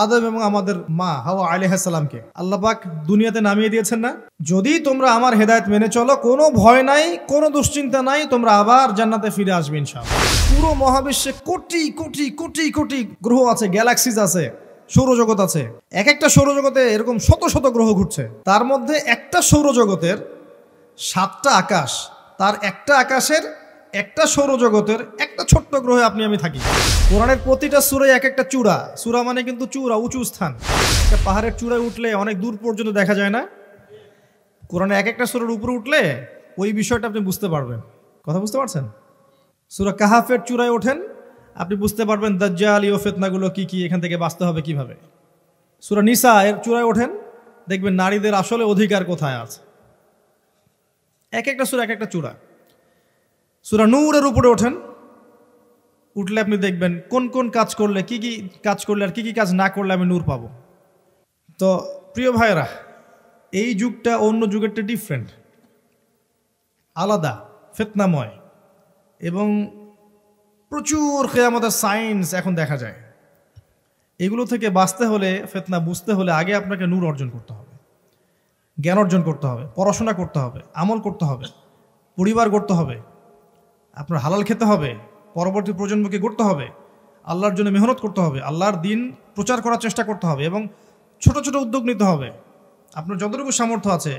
আদম এবং আমাদের মা হাওয়া আলিহাসাল্লামকে আল্লাপাক দুনিয়াতে নামিয়ে দিয়েছেন না যদি তোমরা আমার হেদায়ত মেনে চলো কোনো ভয় নাই কোনো দুশ্চিন্তা নাই তোমরা আবার জান্নাতে ফিরে আসবে ইনশাআল্লাহ পুরো মহাবিশ্বে কোটি কোটি কোটি কোটি গ্রহ আছে গ্যালাক্সিজ আছে সৌরজগৎ আছে এক একটা সৌরজগতে এরকম শত শত গ্রহ ঘুরছে তার মধ্যে একটা সৌরজগতের সাতটা আকাশ তার একটা আকাশের একটা সৌরজগতের একটা ছোট্ট গ্রহে আপনি আমি থাকি কোরআনের প্রতিটা সুরে এক একটা চূড়া চূড়া মানে কিন্তু চূড়া উঁচু স্থান একটা পাহাড়ের চূড়ায় উঠলে অনেক দূর পর্যন্ত দেখা যায় না কোরআনে এক একটা সুরের উপরে উঠলে ওই বিষয়টা আপনি বুঝতে পারবেন কথা বুঝতে পারছেন সুরা কাহাফের চূড়ায় ওঠেন আপনি বুঝতে পারবেন দজ্জা আলী ও ফেতনাগুলো কী কী এখান থেকে বাঁচতে হবে কিভাবে সুরা নিসা এর চূড়ায় ওঠেন দেখবেন নারীদের আসলে অধিকার কোথায় আছে এক একটা সুর এক একটা চূড়া সুরা নূরের উপরে ওঠেন উঠলে আপনি দেখবেন কোন কোন কাজ করলে কি কি কাজ করলে আর কী কী কাজ না করলে আমি নূর পাবো তো প্রিয় ভাইয়েরা এই যুগটা অন্য যুগেরটা ডিফারেন্ট আলাদা ফেতনাময় এবং প্রচুর খেয়ামতের সায়েন্স এখন দেখা যায় এগুলো থেকে বাঁচতে হলে ফেতনা বুঝতে হলে আগে আপনাকে নূর অর্জন করতে হবে জ্ঞান অর্জন করতে হবে পড়াশোনা করতে হবে আমল করতে হবে পরিবার করতে হবে আপনার হালাল খেতে হবে পরবর্তী প্রজন্মকে গড়তে হবে আল্লাহর জন্য মেহনত করতে হবে আল্লাহর দিন প্রচার করার চেষ্টা করতে হবে এবং ছোট ছোট উদ্যোগ নিতে হবে আপনার যতটুকু সামর্থ্য আছে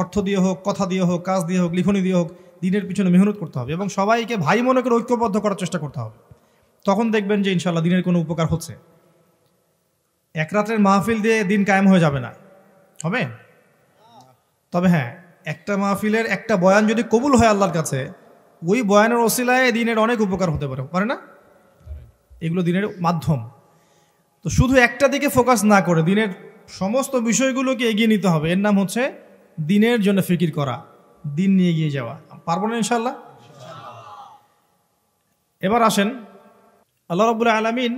অর্থ দিয়ে হোক কথা দিয়ে হোক কাজ দিয়ে হোক লিখনি দিয়ে হোক দিনের পিছনে মেহনত করতে হবে এবং সবাইকে ভাই মনে করে ঐক্যবদ্ধ করার চেষ্টা করতে হবে তখন দেখবেন যে ইনশাল্লাহ দিনের কোনো উপকার হচ্ছে এক রাতের মাহফিল দিয়ে দিন কায়েম হয়ে যাবে না হবে তবে হ্যাঁ একটা মাহফিলের একটা বয়ান যদি কবুল হয় আল্লাহর কাছে ওই বয়ানের অশিলায় দিনের অনেক উপকার হতে পারে পারে না এগুলো দিনের মাধ্যম তো শুধু একটা দিকে ফোকাস না করে দিনের সমস্ত বিষয়গুলোকে এগিয়ে নিতে হবে এর নাম হচ্ছে দিনের জন্য ফিকির করা দিন নিয়ে এগিয়ে যাওয়া পারবো না ইনশাল্লাহ এবার আসেন আল্লাহ রবুল আলমিন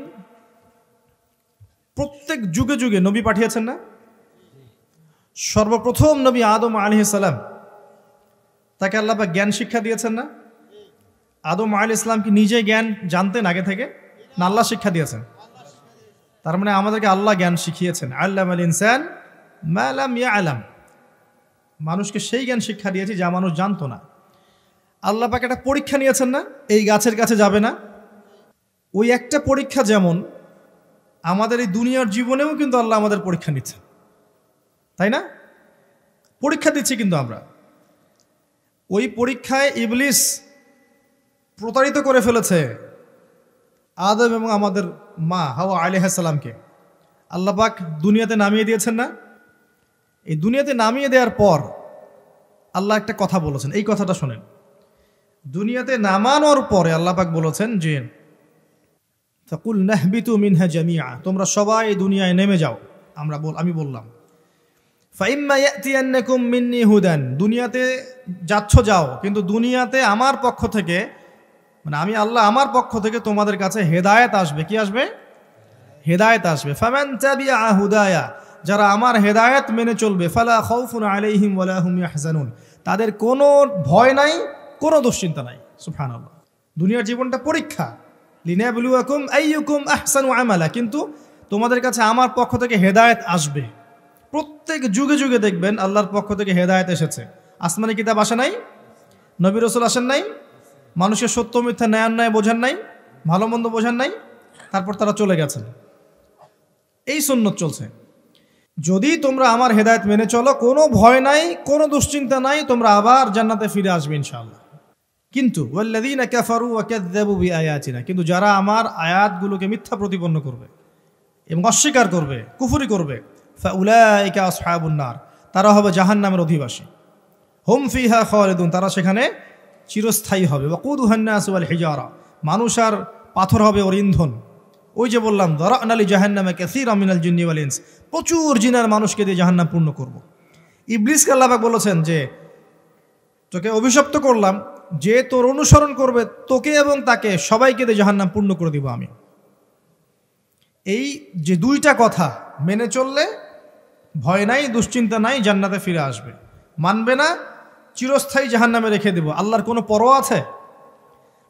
প্রত্যেক যুগে যুগে নবী পাঠিয়েছেন না সর্বপ্রথম নবী আদম আলহিসাল্লাম তাকে আল্লাহ জ্ঞান শিক্ষা দিয়েছেন না আদম আল ইসলাম কি নিজে জ্ঞান জানতেন আগে থেকে না আল্লাহ শিক্ষা দিয়েছেন তার মানে আমাদেরকে আল্লাহ জ্ঞান শিখিয়েছেন আল্লাহ আল ইনসান মালাম ইয়া আলাম মানুষকে সেই জ্ঞান শিক্ষা দিয়েছি যা মানুষ জানতো না আল্লাহ পাকে একটা পরীক্ষা নিয়েছেন না এই গাছের কাছে যাবে না ওই একটা পরীক্ষা যেমন আমাদের এই দুনিয়ার জীবনেও কিন্তু আল্লাহ আমাদের পরীক্ষা নিচ্ছে তাই না পরীক্ষা দিচ্ছি কিন্তু আমরা ওই পরীক্ষায় ইবলিশ প্রতারিত করে ফেলেছে আদম এবং আমাদের মা হাওয়া আলিহাসাল্লামকে আল্লাপাক দুনিয়াতে নামিয়ে দিয়েছেন না এই দুনিয়াতে নামিয়ে দেওয়ার পর আল্লাহ একটা কথা বলেছেন এই কথাটা শোনেন দুনিয়াতে নামানোর পরে আল্লাপাক বলেছেন যে ফকুল নাহবিতু মিনহা জামিয়া তোমরা সবাই দুনিয়ায় নেমে যাও আমরা বল আমি বললাম ফাইম্মাইয়াতিয়ান্নাকুম মিন্নি হুদান দুনিয়াতে যাচ্ছ যাও কিন্তু দুনিয়াতে আমার পক্ষ থেকে মানে আমি আল্লাহ আমার পক্ষ থেকে তোমাদের কাছে হেদায়েত আসবে কি আসবে হেদায়েত আসবে ফ্যামেন তাবিআ হুদায়া যারা আমার হেদায়েত মেনে চলবে ফালা খৌফুন আলাইহিম ওয়ালা ইয়াহজানুন তাদের কোনো ভয় নাই কোনো দুশ্চিন্তা নাই সুফান দুনিয়ার জীবনটা পরীক্ষা লিনাবলুয়াকুম আইয়ুকুম আহসানু আমালা কিন্তু তোমাদের কাছে আমার পক্ষ থেকে হেদায়েত আসবে প্রত্যেক যুগে যুগে দেখবেন আল্লাহর পক্ষ থেকে হেদায়েত এসেছে আসমানি কিতাব আসে নাই নবী রসুল আসেন নাই মানুষের সত্য মিথ্যা ন্যায় অন্যায় বোঝার নাই ভালো মন্দ বোঝার নাই তারপর তারা চলে গেছেন এই সুন্নত চলছে যদি তোমরা আমার হেদায়ত মেনে চলো কোনো ভয় নাই কোনো দুশ্চিন্তা নাই তোমরা আবার জান্নাতে ফিরে আসবে ইনশাল্লাহ কিন্তু কিন্তু যারা আমার আয়াতগুলোকে মিথ্যা প্রতিপন্ন করবে এবং অস্বীকার করবে কুফুরি করবে তারা হবে জাহান্নামের অধিবাসী হোম ফিহা খালিদুন তারা সেখানে চিরস্থায়ী হবে বা কুদুহান্নাস ওয়াল হিজারা মানুষ আর পাথর হবে ওর ইন্ধন ওই যে বললাম দরা আনালি জাহান্নামে ক্যাসির আমিনাল জুন্নিওয়াল ইন্স প্রচুর জিনার মানুষকে দিয়ে জাহান্নাম পূর্ণ করবো ইবলিসকে আল্লাহাক বলেছেন যে তোকে অভিশপ্ত করলাম যে তোর অনুসরণ করবে তোকে এবং তাকে সবাইকে দিয়ে জাহান্নাম পূর্ণ করে দিব আমি এই যে দুইটা কথা মেনে চললে ভয় নাই দুশ্চিন্তা নাই জান্নাতে ফিরে আসবে মানবে না চিরস্থায়ী জাহান নামে রেখে দেবো আল্লাহর কোনো পরো আছে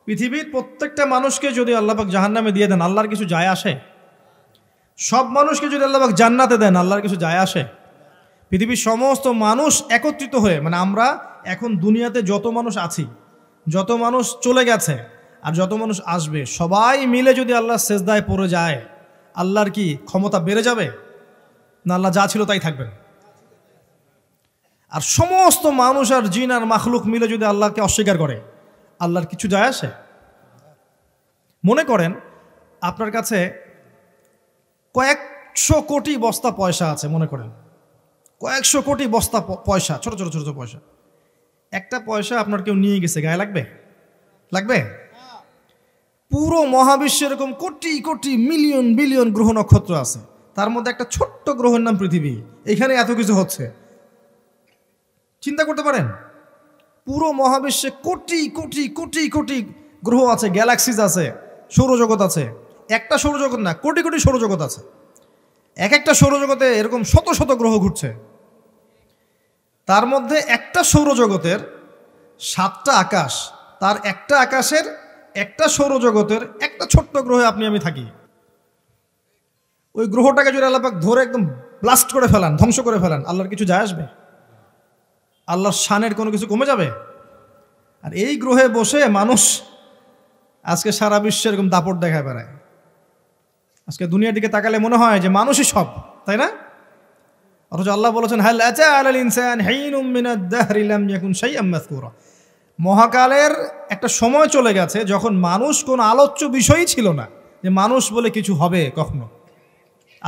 পৃথিবীর প্রত্যেকটা মানুষকে যদি আল্লাহবাক জাহান নামে দিয়ে দেন আল্লাহর কিছু যায় আসে সব মানুষকে যদি আল্লাহবাক জান্নাতে দেন আল্লাহর কিছু যায় আসে পৃথিবীর সমস্ত মানুষ একত্রিত হয়ে মানে আমরা এখন দুনিয়াতে যত মানুষ আছি যত মানুষ চলে গেছে আর যত মানুষ আসবে সবাই মিলে যদি আল্লাহ শেষদায় পড়ে যায় আল্লাহর কি ক্ষমতা বেড়ে যাবে না আল্লাহ যা ছিল তাই থাকবেন আর সমস্ত মানুষ আর জিন আর মাখলুক মিলে যদি আল্লাহকে অস্বীকার করে আল্লাহর কিছু যায় আসে মনে করেন আপনার কাছে কয়েকশো কোটি বস্তা পয়সা আছে মনে করেন কয়েকশো কোটি বস্তা পয়সা ছোট ছোট ছোট পয়সা একটা পয়সা আপনার কেউ নিয়ে গেছে গায়ে লাগবে লাগবে পুরো মহাবিশ্বে এরকম কোটি কোটি মিলিয়ন বিলিয়ন গ্রহ নক্ষত্র আছে তার মধ্যে একটা ছোট্ট গ্রহের নাম পৃথিবী এখানে এত কিছু হচ্ছে চিন্তা করতে পারেন পুরো মহাবিশ্বে কোটি কোটি কোটি কোটি গ্রহ আছে গ্যালাক্সিজ আছে সৌরজগৎ আছে একটা সৌরজগৎ না কোটি কোটি সৌরজগৎ আছে এক একটা সৌরজগতে এরকম শত শত গ্রহ ঘুরছে তার মধ্যে একটা সৌরজগতের সাতটা আকাশ তার একটা আকাশের একটা সৌরজগতের একটা ছোট্ট গ্রহে আপনি আমি থাকি ওই গ্রহটাকে যদি আল্লাপাক ধরে একদম ব্লাস্ট করে ফেলান ধ্বংস করে ফেলান আল্লাহর কিছু যায় আসবে আল্লাহর শানের কোনো কিছু কমে যাবে আর এই গ্রহে বসে মানুষ আজকে সারা বিশ্বে এরকম দাপট দেখায় বেড়ায় আজকে দুনিয়ার দিকে তাকালে মনে হয় যে মানুষই সব তাই না অথচ আল্লাহ বলেছেন হাল মহাকালের একটা সময় চলে গেছে যখন মানুষ কোনো আলোচ্য বিষয়ই ছিল না যে মানুষ বলে কিছু হবে কখনো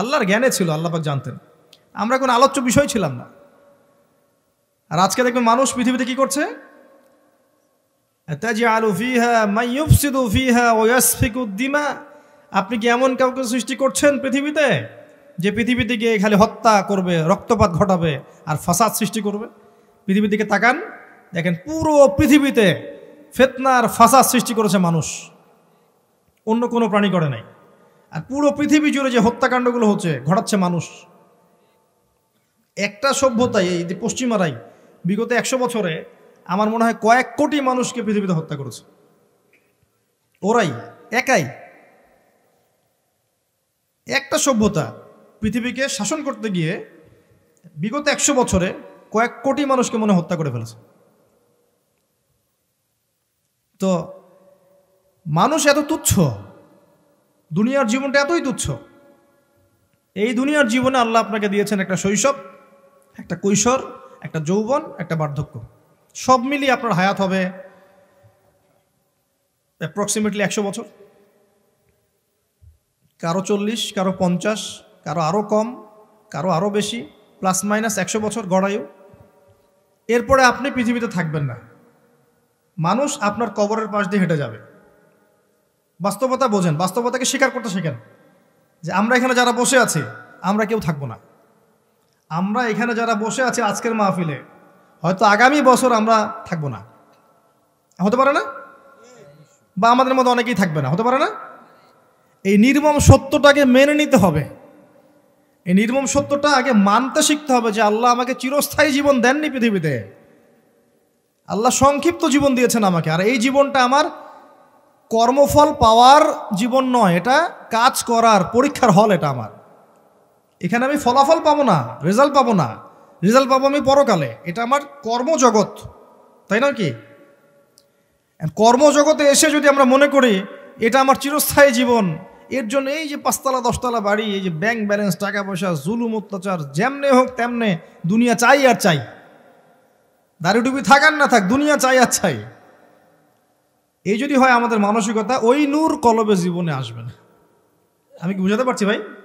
আল্লাহর জ্ঞানে ছিল আল্লাহ জানতেন আমরা কোনো আলোচ্য বিষয় ছিলাম না আর আজকে দেখবেন মানুষ পৃথিবীতে কি করছে আপনি কি এমন কাউকে সৃষ্টি করছেন পৃথিবীতে যে পৃথিবীতে গিয়ে খালি হত্যা করবে রক্তপাত ঘটাবে আর ফাসাদ সৃষ্টি করবে পৃথিবীর দিকে তাকান দেখেন পুরো পৃথিবীতে ফেতনার ফাসাদ সৃষ্টি করেছে মানুষ অন্য কোনো প্রাণী করে নাই আর পুরো পৃথিবী জুড়ে যে হত্যাকাণ্ডগুলো হচ্ছে ঘটাচ্ছে মানুষ একটা সভ্যতাই এই যে পশ্চিমারাই বিগত একশো বছরে আমার মনে হয় কয়েক কোটি মানুষকে পৃথিবীতে হত্যা করেছে ওরাই একাই একটা সভ্যতা পৃথিবীকে শাসন করতে গিয়ে বিগত একশো বছরে কয়েক কোটি মানুষকে মনে হত্যা করে ফেলেছে তো মানুষ এত তুচ্ছ দুনিয়ার জীবনটা এতই তুচ্ছ এই দুনিয়ার জীবনে আল্লাহ আপনাকে দিয়েছেন একটা শৈশব একটা কৈশোর একটা যৌবন একটা বার্ধক্য সব মিলিয়ে আপনার হায়াত হবে অ্যাপ্রক্সিমেটলি একশো বছর কারো চল্লিশ কারো পঞ্চাশ কারো আরও কম কারো আরও বেশি প্লাস মাইনাস একশো বছর গড়ায়ু এরপরে আপনি পৃথিবীতে থাকবেন না মানুষ আপনার কবরের পাশ দিয়ে হেঁটে যাবে বাস্তবতা বোঝেন বাস্তবতাকে স্বীকার করতে শেখেন যে আমরা এখানে যারা বসে আছি আমরা কেউ থাকবো না আমরা এখানে যারা বসে আছে আজকের মাহফিলে হয়তো আগামী বছর আমরা থাকবো না হতে পারে না বা আমাদের মধ্যে অনেকেই থাকবে না হতে পারে না এই নির্মম সত্যটাকে মেনে নিতে হবে এই নির্মম সত্যটা আগে মানতে শিখতে হবে যে আল্লাহ আমাকে চিরস্থায়ী জীবন দেননি পৃথিবীতে আল্লাহ সংক্ষিপ্ত জীবন দিয়েছেন আমাকে আর এই জীবনটা আমার কর্মফল পাওয়ার জীবন নয় এটা কাজ করার পরীক্ষার হল এটা আমার এখানে আমি ফলাফল পাবো না রেজাল্ট পাবো না রেজাল্ট পাবো আমি পরকালে এটা আমার কর্মজগৎ তাই না কি কর্মজগতে এসে যদি আমরা মনে করি এটা আমার চিরস্থায়ী জীবন এর জন্য এই যে পাঁচতলা দশতলা বাড়ি এই যে ব্যাংক ব্যালেন্স টাকা পয়সা জুলুম অত্যাচার যেমনে হোক তেমনে দুনিয়া চাই আর চাই দাড়িটুপি থাকার না থাক দুনিয়া চাই আর চাই এই যদি হয় আমাদের মানসিকতা ওই নূর কলবে জীবনে আসবে না আমি কি বুঝাতে পারছি ভাই